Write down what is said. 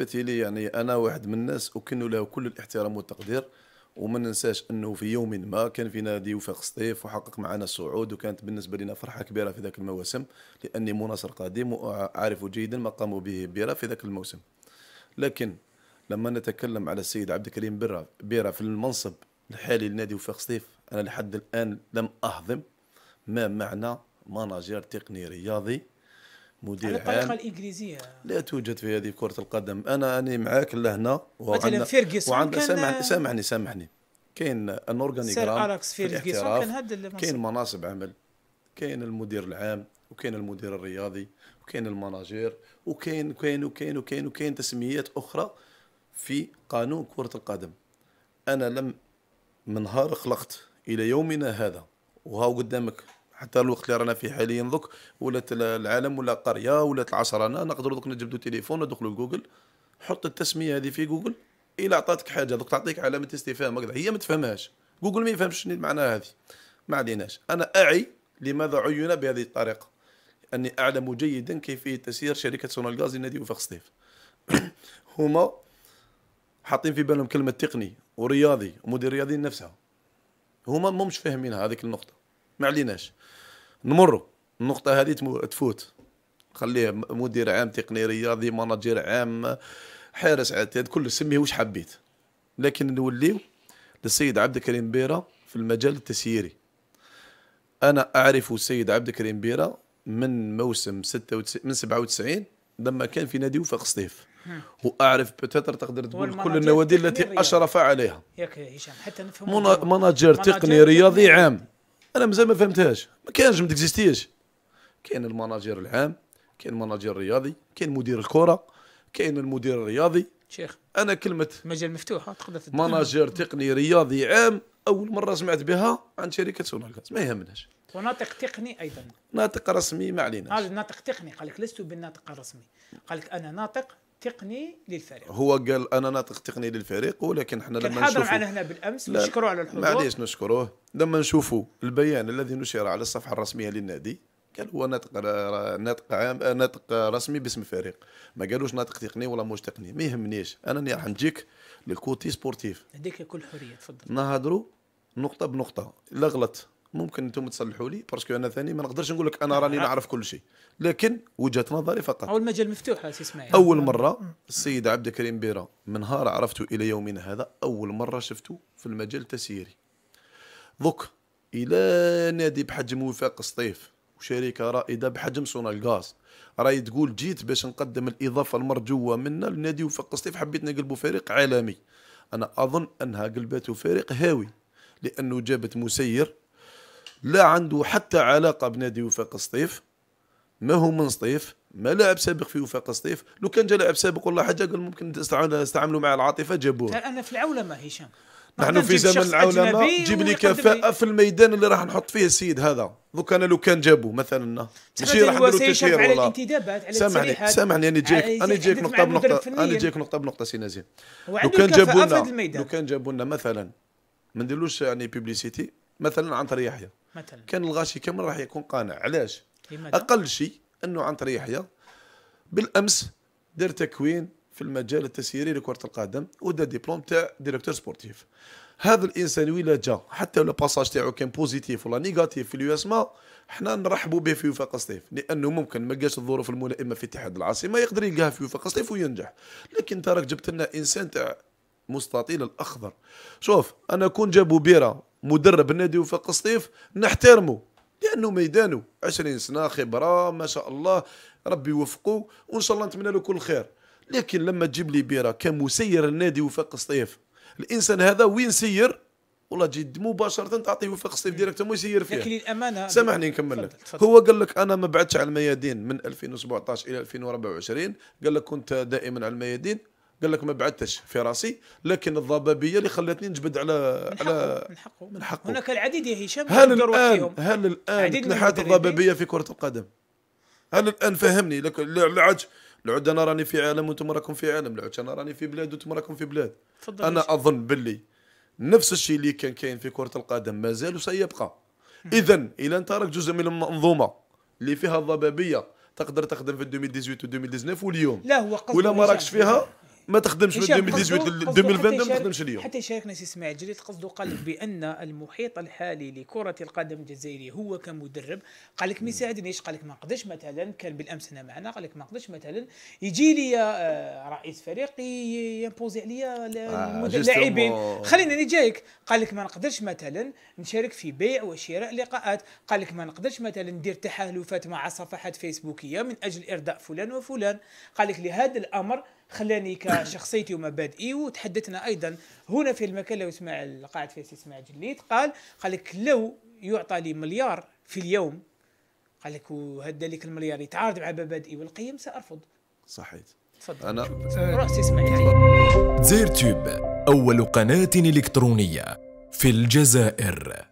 بالنسبه لي يعني انا واحد من الناس اكن له كل الاحترام والتقدير وما ننساش انه في يوم ما كان في نادي وفاق سطيف وحقق معنا الصعود وكانت بالنسبه لنا فرحه كبيره في ذاك المواسم لاني مناصر قديم واعرف جيدا ما قاموا به بيرا في ذاك الموسم لكن لما نتكلم على السيد عبد الكريم بيرا بيرا في المنصب الحالي لنادي وفاق سطيف انا لحد الان لم اهضم ما معنى مناجير تقني رياضي مدير على الطريقه الانجليزيه لا توجد في هذه كره القدم انا اني معاك لهنا مثلا فيرجسون وعند... سامحني سامحني سامحني كاين ان اورغانيغرام كان فيرجسون كاين مناصب عمل كاين المدير العام وكاين المدير الرياضي وكاين المناجير وكاين وكاين وكاين وكاين وكاين تسميات اخرى في قانون كره القدم انا لم من نهار خلقت الى يومنا هذا وهاو قدامك حتى الوقت اللي رانا فيه حاليا دوك ولات العالم ولا قريه ولات العصرنه نقدروا دوك نجبدوا تليفون ندخلوا لجوجل حط التسميه هذه في جوجل الا عطاتك حاجه دوك تعطيك علامه استفهام هكذا هي ما تفهمهاش جوجل ما يفهمش شنو معناها هذه ما عليناش انا اعي لماذا عين بهذه الطريقه اني اعلم جيدا كيفيه تسيير شركه سونالغاز لنادي وفاق سطيف هما حاطين في بالهم كلمه تقني ورياضي ومدير رياضي نفسها هما مش فاهمينها هذيك النقطه ما عليناش نمروا النقطه هذه تفوت خليه مدير عام تقني رياضي مناجير عام حارس عتاد كل سميه واش حبيت لكن نوليو للسيد عبد الكريم بيرا في المجال التسييري انا اعرف السيد عبد الكريم بيرا من موسم 96 من 97 لما كان في نادي وفاق سطيف واعرف بتاتر تقدر تقول كل النوادي التي اشرف عليها ياك هشام حتى نفهم مناجر تقني رياضي عام انا مازال ما فهمتهاش ما كانش ما تكزيستيش كاين المناجير العام كاين المناجير الرياضي كاين مدير الكره كاين المدير الرياضي شيخ انا كلمه مجال مفتوح تقدر مناجير تقني رياضي عام اول مره سمعت بها عن شركه سوناكاس ما يهمناش وناطق تقني ايضا ناطق رسمي ما علينا هذا ناطق تقني قال لك لست بالناطق الرسمي قال لك انا ناطق تقني للفريق هو قال انا ناطق تقني للفريق ولكن احنا لما نشوفوا حاضر معنا هنا بالامس نشكروه على الحضور معليش نشكروه لما نشوفوا البيان الذي نشر على الصفحه الرسميه للنادي قال هو ناطق ناطق عام ناطق رسمي باسم الفريق ما قالوش ناطق تقني ولا مش تقني ما يهمنيش انا راح نجيك للكوتي سبورتيف هذيك كل حريه تفضل نهضروا نقطه بنقطه لا غلط ممكن انتم تصلحوا لي باسكو انا ثاني ما نقدرش نقول لك انا راني نعرف كل شيء لكن وجهه نظري فقط او المجال مفتوح اسي اسماعيل اول مره السيد عبد الكريم بيرا من نهار عرفته الى يومنا هذا اول مره شفته في المجال التسييري دوك الى نادي بحجم وفاق سطيف وشركه رائده بحجم سونا الغاز راهي تقول جيت باش نقدم الاضافه المرجوه منا لنادي وفاق سطيف حبيت نقلبوا فريق عالمي انا اظن انها قلبته فريق هاوي لانه جابت مسير لا عنده حتى علاقة بنادي وفاق سطيف ما هو من سطيف ما لاعب سابق في وفاق سطيف لو كان جا لاعب سابق والله حاجه قال ممكن استعملوا مع العاطفه جابوه انا في العولمه هشام نحن في زمن العولمه جيب لي كفاءه في الميدان اللي راح نحط فيه السيد هذا دوك انا لو كان جابو مثلا ماشي راح نديرو تشهير على سامحني سامحني انا جايك آه، إيه، انا جايك نقطه بنقطه انا جايك نقطه بنقطه سي نزيه لو كان جابوا لنا لو كان جابو لنا مثلا ما نديرلوش يعني بيبليسيتي مثلا عنتر يحيى مثلا كان الغاشي كامل راح يكون قانع علاش إيه، اقل شيء انه طريق يحيى بالامس دار تكوين في المجال التسييري لكره القدم ودا ديبلوم تاع ديريكتور سبورتيف هذا الانسان ولا جا حتى لو باساج تاعو كان بوزيتيف ولا نيجاتيف في اليو اس ما حنا نرحبوا به في وفاق صيف لانه ممكن ما لقاش الظروف الملائمه في اتحاد العاصمه يقدر يلقاها في وفاق صيف وينجح لكن تراك جبت لنا انسان تاع مستطيل الاخضر شوف انا كون جابوا بيره مدرب النادي وفاق سطيف نحترمه لانه ميدانه 20 سنه خبره ما شاء الله ربي يوفقه وان شاء الله نتمنى له كل خير لكن لما تجيب لي بيرا كمسير النادي وفاق سطيف الانسان هذا وين سير والله جد مباشره تعطيه وفاق الصيف ما يسير فيه لكن الامانه سامحني نكمل لك هو قال لك انا ما بعدتش على الميادين من 2017 الى 2024 قال لك كنت دائما على الميادين قال لك ما بعدتش في راسي لكن الضبابيه اللي خلتني نجبد على من على من حقه من حقه هناك العديد يا هشام هل الان هل الان تنحات الضبابيه في كره القدم هل الان فهمني لك العج العود انا راني في عالم وانتم راكم في عالم العود انا راني في بلاد وانتم راكم في بلاد انا هشام. اظن باللي نفس الشيء اللي كان كاين في كره القدم مازال وسيبقى اذا الى انت راك جزء من المنظومه اللي فيها الضبابيه تقدر تخدم في 2018 و 2019 واليوم لا هو قصد ولا ما راكش فيها ما تخدمش من 2018 ل 2020 ما تخدمش اليوم حتى شاركنا سي اسماعيل جريت قصده قال لك بان المحيط الحالي لكره القدم الجزائريه هو كمدرب قال لك ما يساعدنيش قال لك ما نقدرش مثلا كان بالامس هنا معنا قال لك ما نقدرش مثلا يجي لي آه، رئيس فريق يمبوزي عليا آه، اللاعبين خليني جايك قال لك ما نقدرش مثلا نشارك في بيع وشراء لقاءات قال لك ما نقدرش مثلا ندير تحالفات مع صفحات فيسبوكيه من اجل ارضاء فلان وفلان قال لك لهذا الامر خلاني كشخصيتي ومبادئي وتحدثنا ايضا هنا في المكان لو يسمع القاعد فيه اسماعيل جليت قال قال لك لو يعطى لي مليار في اليوم قال لك وهذا لك المليار يتعارض مع مبادئي والقيم سارفض صحيح تفضل انا راسي اسماعيل يعني. زير تيوب اول قناه الكترونيه في الجزائر